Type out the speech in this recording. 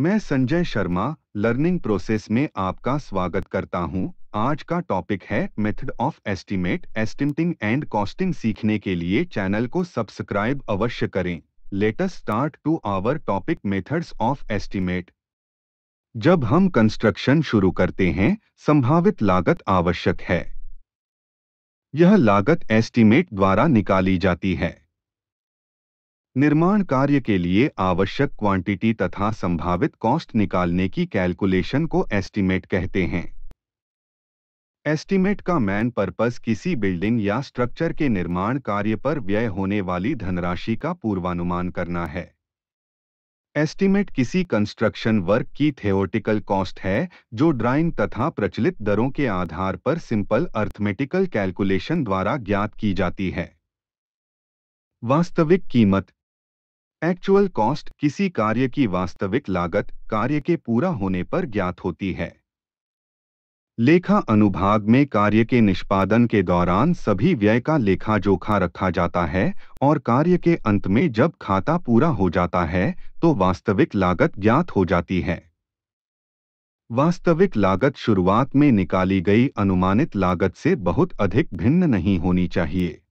मैं Sanjay Sharma learning process में आपका स्वागत करता हूं। आज का टॉपिक है method of estimate estimating and costing सीखने के लिए चैनल को सब्सक्राइब अवश्य करें latest start to our topic methods of estimate जब हम कंस्ट्रक्शन शुरू करते हैं संभावित लागत आवश्यक है यह लागत एस्टीमेट द्वारा निकाली जाती है निर्माण कार्य के लिए आवश्यक क्वांटिटी तथा संभावित कॉस्ट निकालने की कैलकुलेशन को एस्टीमेट कहते हैं एस्टीमेट का मैन पर्पस किसी बिल्डिंग या स्ट्रक्चर के निर्माण कार्य पर व्यय होने वाली धनराशि का पूर्वानुमान करना है एस्टीमेट किसी कंस्ट्रक्शन वर्क की थियोटिकल कॉस्ट है जो ड्राइंग तथा प्रचलित दरों के आधार पर सिंपल अर्थमेटिकल कैलकुलेशन द्वारा ज्ञात की जाती है वास्तविक कीमत एक्चुअल कॉस्ट किसी कार्य की वास्तविक लागत कार्य के पूरा होने पर ज्ञात होती है लेखा अनुभाग में कार्य के निष्पादन के दौरान सभी व्यय का लेखा जोखा रखा जाता है और कार्य के अंत में जब खाता पूरा हो जाता है तो वास्तविक लागत ज्ञात हो जाती है वास्तविक लागत शुरुआत में निकाली गई अनुमानित लागत से बहुत अधिक भिन्न नहीं होनी चाहिए